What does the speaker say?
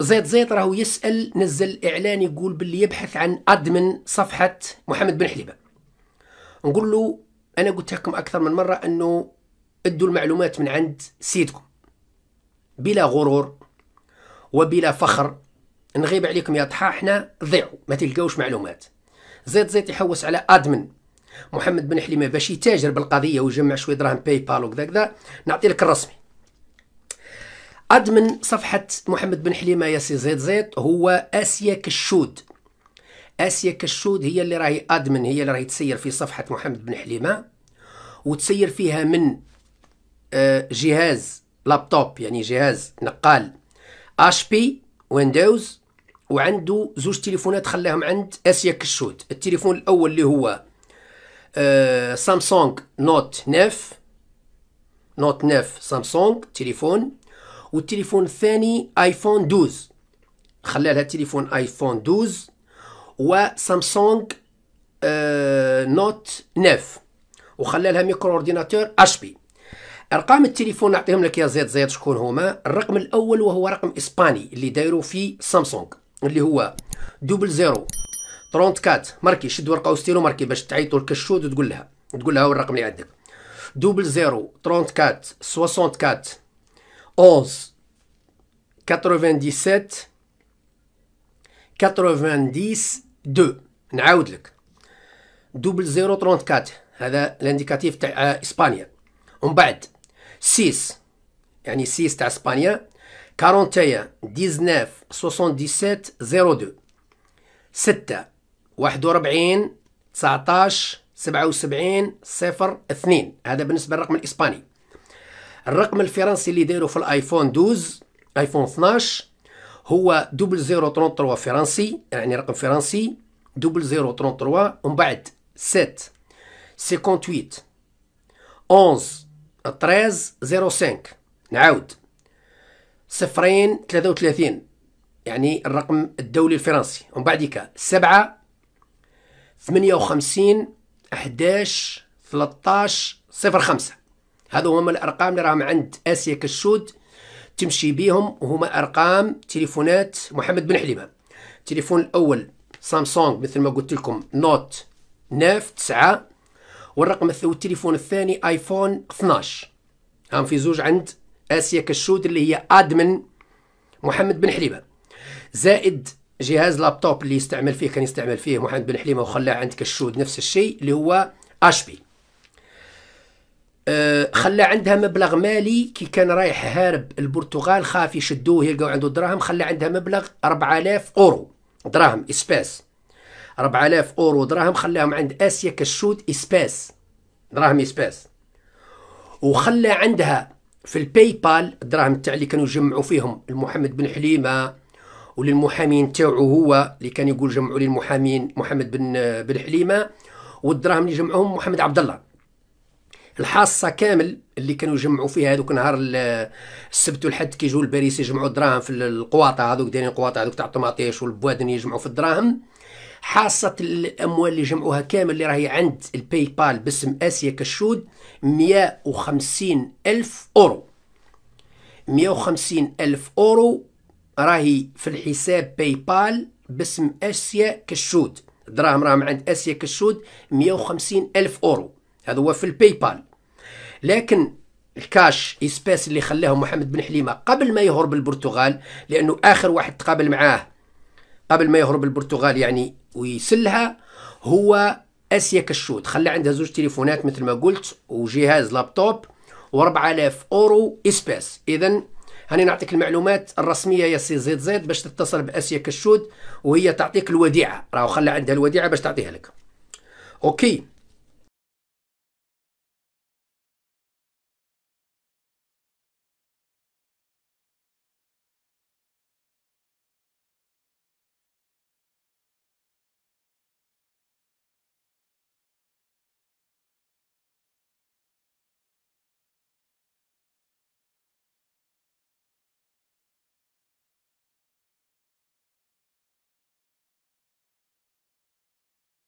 زيد زيد راهو يسال نزل اعلان يقول باللي يبحث عن ادمن صفحه محمد بن حليبه نقول له انا قلت لكم اكثر من مره انه ادوا المعلومات من عند سيدكم بلا غرور وبلا فخر نغيب عليكم يا طحاحنا ضيعوا ما تلقاوش معلومات زيد زيد يحوس على ادمن محمد بن حليمه باش يتاجر بالقضيه ويجمع شويه دراهم باي بال وكذا كذا نعطي لك الرسمي أدمن صفحة محمد بن حليمة يا سي زيد زيد هو آسيا كشود آسيا كشود هي اللي راهي أدمن هي اللي راهي تسير في صفحة محمد بن حليمة وتسير فيها من آه، جهاز لابتوب يعني جهاز نقال اش بي ويندوز وعنده زوج تليفونات خلاهم عند اسيا كشوت التليفون الاول اللي هو آه، سامسونج نوت 9 نوت 9 سامسونج تليفون والتليفون الثاني ايفون 12 خلى لها تليفون ايفون 12 وسامسونج آه، نوت 9 وخلى لها ميكرو اورديناتور اش بي ارقام التليفون نعطيهم لك يا زيد زيد شكون هما الرقم الاول وهو رقم اسباني اللي دايرو في سامسونج اللي هو دوبل زيرو 34 ماركي شد ورقه وستيلو ماركي باش تعيطوا الكشود وتقول لها تقول لها هو الرقم اللي عندك دوبل زيرو 34 64 11, 97 92 نعاود لك دوبل زيرو 34 هذا الانديكاتيف تاع اسبانيا آه, ومن بعد 6 يعني 6 تاع اسبانيا 41 19 77 02 6 41 19 77 02 هذا بالنسبه للرقم الاسباني الرقم الفرنسي اللي دايرو في الايفون 12 ايفون 12 هو دوبل زيرو 0033 فرنسي يعني رقم فرنسي دوبل زيرو 0033 ومن بعد 7 58 11 13 05 نعاود صفرين 33 يعني الرقم الدولي الفرنسي ومن بعد كا 7 58 11 13 05 هذو هما الارقام اللي راهم عند اسيا كشود تمشي بيهم وهما ارقام تليفونات محمد بن حليمه التليفون الاول سامسونج مثل ما قلت لكم نوت 9 9 والرقم التليفون الثاني ايفون 12 هم في زوج عند اسيا كشود اللي هي ادمن محمد بن حليمه زائد جهاز لابتوب اللي يستعمل فيه كان يستعمل فيه محمد بن حليمه وخلاه عند كشود نفس الشيء اللي هو اش بي خلى عندها مبلغ مالي كي كان رايح هارب البرتغال خاف يشدوه يلقاو عنده دراهم خلى عندها مبلغ 4000 اورو دراهم اسباس 4000 اورو دراهم خلاهم عند اسيا كشوت اسباس دراهم اسباس وخلى عندها في الباي بال الدراهم تاع اللي كانوا يجمعوا فيهم محمد بن حليمه وللمحامين تاعو هو اللي كان يقول جمعوا لي المحامين محمد بن بن حليمه والدراهم اللي جمعوهم محمد عبد الله الحاصه كامل اللي كانوا يجمعوا فيها هذوك نهار السبت والحد كيجوا الباريس يجمعوا الدراهم في القواطع هذوك دايرين القواطع هذوك تاع الطماطيش والبوادن يجمعوا في الدراهم حاصة الأموال اللي جمعوها كامل اللي راهي عند الباي بال باسم آسيا كشود 150 ألف أورو 150 ألف أورو راهي في الحساب باي بال باسم آسيا كشود دراهم راهم عند آسيا كشود 150 ألف أورو هذا هو في الباي بال لكن الكاش اسباس اللي خلاه محمد بن حليمه قبل ما يهرب البرتغال لانه اخر واحد تقابل معاه قبل ما يهرب البرتغال يعني ويسلها هو اسيا كشوت خلى عندها زوج تليفونات مثل ما قلت وجهاز لابتوب و4000 اورو اسباس اذا هاني نعطيك المعلومات الرسميه يا سي زيد زيد باش تتصل باسيا كشود وهي تعطيك الوديعه راهو خلى عندها الوديعه باش تعطيها لك اوكي